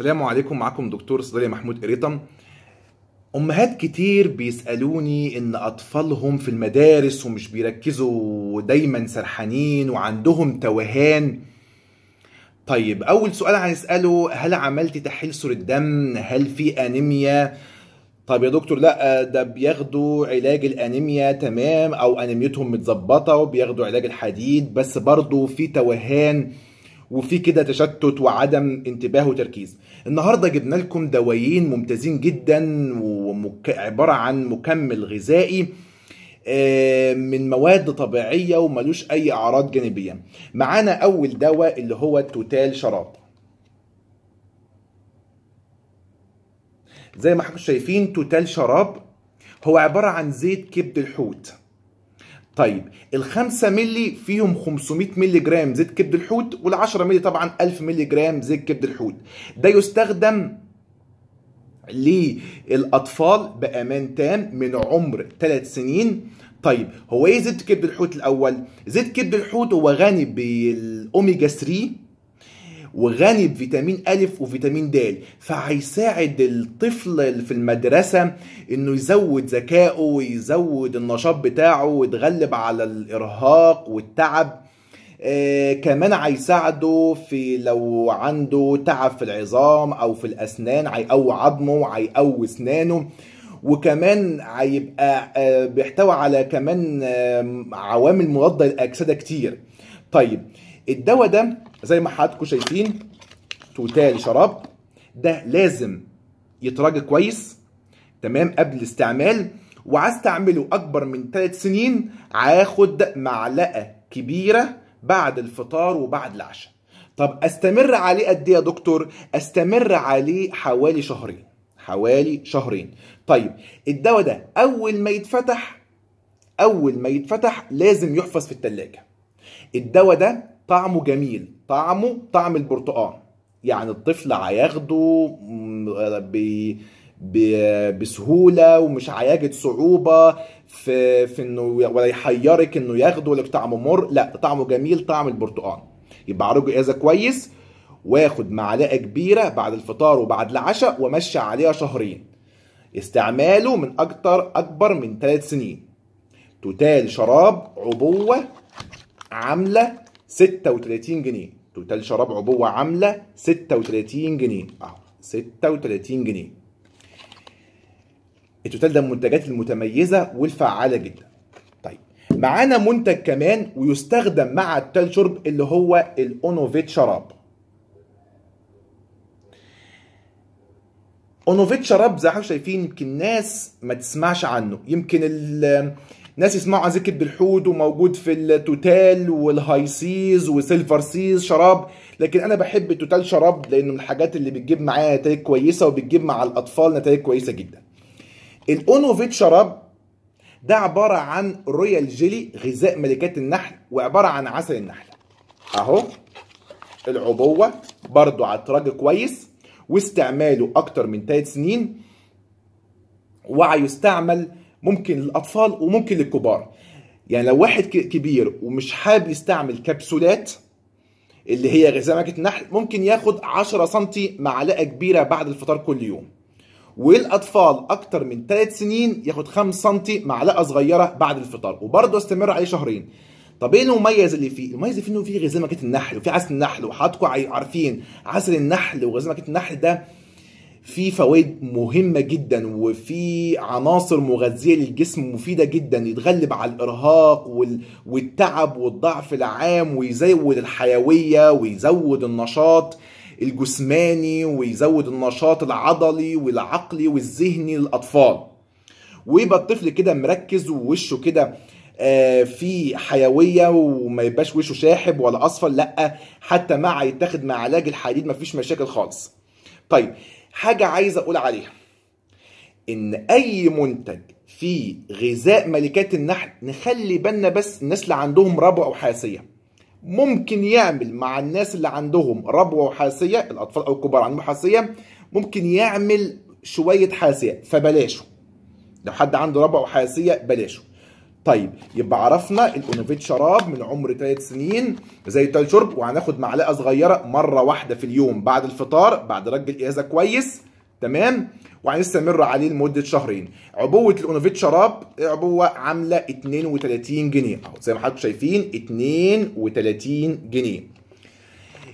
السلام عليكم معكم دكتور صيدلي محمود قريطم امهات كتير بيسالوني ان اطفالهم في المدارس ومش بيركزوا ودايما سرحانين وعندهم توهان طيب اول سؤال هنساله هل عملت تحليل صوره دم هل في انيميا طب يا دكتور لا ده بياخدوا علاج الانيميا تمام او انيميتهم متظبطه وبياخدوا علاج الحديد بس برضه في توهان وفي كده تشتت وعدم انتباه وتركيز النهارده جبنا لكم دوايين ممتازين جدا وعباره عن مكمل غذائي آه، من مواد طبيعيه وملوش اي اعراض جانبيه معانا اول دواء اللي هو توتال شراب زي ما حضرتك شايفين توتال شراب هو عباره عن زيت كبد الحوت طيب ال 5 مللي فيهم 500 مللي جرام زيت كبد الحوت وال 10 مللي طبعا 1000 مللي جرام زيت كبد الحوت ده يستخدم للاطفال بامان تام من عمر 3 سنين طيب هو ايه زيت كبد الحوت الاول زيت كبد الحوت هو غني بالاوميجا 3 وغني بفيتامين ألف وفيتامين د فهيساعد الطفل في المدرسة إنه يزود ذكائه ويزود النشاط بتاعه ويتغلب على الإرهاق والتعب آه كمان هيساعده في لو عنده تعب في العظام او في الاسنان هيقوي عظمه هيقوي اسنانه وكمان هيبقى آه بيحتوي على كمان آه عوامل مضاده للاكسده كتير طيب الدواء ده زي ما حضراتكم شايفين توتال شراب ده لازم يتراجع كويس تمام قبل الاستعمال وعايز تعمله اكبر من 3 سنين هاخد معلقه كبيره بعد الفطار وبعد العشاء طب استمر عليه قد ايه يا دكتور استمر عليه حوالي شهرين حوالي شهرين طيب الدواء ده اول ما يتفتح اول ما يتفتح لازم يحفظ في الثلاجه الدواء ده طعمه جميل طعمه طعم البرتقال يعني الطفل هياخده بسهوله ومش هيجد صعوبه في في انه ولا يحيرك انه ياخده ولا طعمه مر لا طعمه جميل طعم البرتقال يبقى عرجه إذا كويس واخد معلقه كبيره بعد الفطار وبعد العشاء ومشي عليها شهرين استعماله من اكتر اكبر من ثلاث سنين توتال شراب عبوه عامله 36 جنيه توتال شراب عبوة عاملة 36 جنيه اهو 36 جنيه التوتال ده المنتجات المتميزة والفعالة جدا طيب معانا منتج كمان ويستخدم مع التال شرب اللي هو الاونوفيت شراب اونوفيت شراب زي ما شايفين يمكن ناس ما تسمعش عنه يمكن ناس يسمعوا عزيكه بالحود بالحوت وموجود في التوتال والهاي سيز وسيلفر سيز شراب لكن انا بحب التوتال شراب لانه من الحاجات اللي بتجيب معايا نتائج كويسه وبتجيب مع الاطفال نتائج كويسه جدا الاونوفيت شراب ده عباره عن رويال جيلي غذاء ملكات النحل وعباره عن عسل النحل اهو العبوه برده على التراج كويس واستعماله اكتر من 3 سنين وهيستعمل ممكن للاطفال وممكن للكبار يعني لو واحد كبير ومش حابب يستعمل كبسولات اللي هي غذاء ماكة النحل ممكن ياخد 10 سم معلقه كبيره بعد الفطار كل يوم والاطفال اكتر من 3 سنين ياخد 5 سم معلقه صغيره بعد الفطار وبرضه استمر عليه شهرين طب ايه المميز اللي فيه؟ المميز فيه انه فيه غذاء ماكة النحل وفي عسل النحل وحضراتكم عارفين عسل النحل وغذاء ماكة النحل ده في فوائد مهمه جدا وفي عناصر مغذيه للجسم مفيده جدا يتغلب على الارهاق والتعب والضعف العام ويزود الحيويه ويزود النشاط الجسماني ويزود النشاط العضلي والعقلي والذهني للاطفال ويبقى الطفل كده مركز ووشه كده آه، في حيويه وما يبقاش وشه شاحب ولا اصفر لا حتى مع يتاخد مع علاج الحديد مفيش مشاكل خالص طيب حاجة عايز أقول عليها إن أي منتج فيه غذاء ملكات النحل نخلي بالنا بس الناس اللي عندهم ربوة وحاسية ممكن يعمل مع الناس اللي عندهم ربوة وحاسية الأطفال أو الكبار عندهم حاسية ممكن يعمل شوية حاسية فبلاشه لو حد عنده ربوة وحاسية بلاشه طيب يبقى عرفنا الانوفيت شراب من عمر 3 سنين زي تال شرب وهناخد معلقه صغيره مره واحده في اليوم بعد الفطار بعد رج الازازه كويس تمام وهنستمر عليه لمده شهرين عبوه الانوفيت شراب عبوه عامله 32 جنيه اهو زي ما حضراتكم شايفين 32 جنيه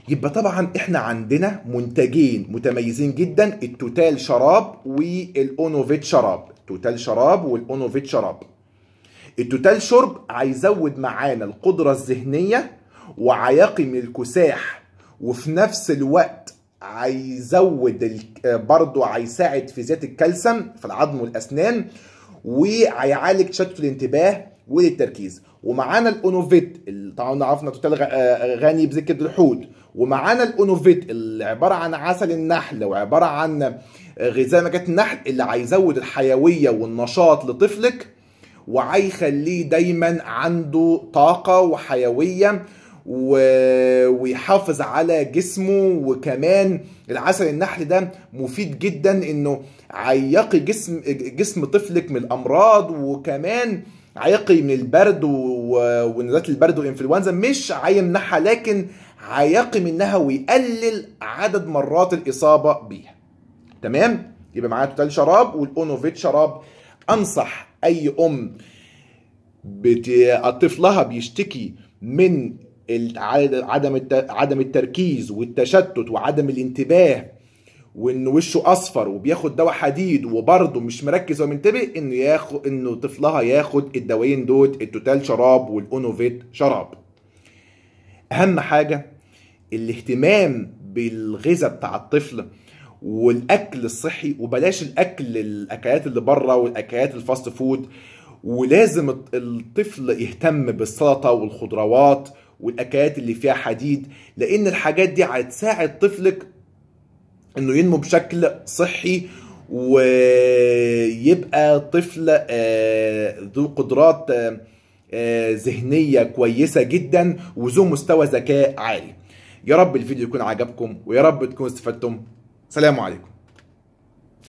يبقى طبعا احنا عندنا منتجين متميزين جدا التوتال شراب والاونوفيت شراب توتال شراب والاونوفيت شراب التوتال شرب هيزود معانا القدرة الذهنية وهيقي الكساح وفي نفس الوقت هيزود آه، برضه هيساعد في زيادة الكالسيوم في العظم والأسنان وهيعالج تشتت الانتباه والتركيز ومعانا الاونوفيت اللي طبعا عرفنا توتال آه، غني بذكر الحوت ومعانا الاونوفيت اللي عباره عن عسل النحل وعباره عن غذاء مجات النحل اللي هيزود الحيويه والنشاط لطفلك وهيخليه دايما عنده طاقة وحيوية و... ويحافظ على جسمه وكمان العسل النحلي ده مفيد جدا انه عيقي جسم جسم طفلك من الامراض وكمان عيقي من البرد و... ونزلات البرد والانفلونزا مش هيمنعها لكن عيقي منها ويقلل عدد مرات الاصابه بيها تمام يبقى معايا توتال شراب والاونوفيت شراب انصح اي ام طفلها بيشتكي من عدم عدم التركيز والتشتت وعدم الانتباه وان وشه اصفر وبياخد دواء حديد وبرضه مش مركز ومنتبه انه ياخد انه طفلها ياخد الدوايين دول التوتال شراب والاونوفيت شراب اهم حاجه الاهتمام بالغذاء بتاع الطفل والاكل الصحي وبلاش الاكل الاكلات اللي بره والاكلات الفاست فود ولازم الطفل يهتم بالسلطه والخضروات والاكلات اللي فيها حديد لان الحاجات دي هتساعد طفلك انه ينمو بشكل صحي ويبقى طفل آه، ذو قدرات آه، آه، ذهنيه كويسه جدا وذو مستوى ذكاء عالي يا رب الفيديو يكون عجبكم ويا رب تكونوا استفدتم سلام عليكم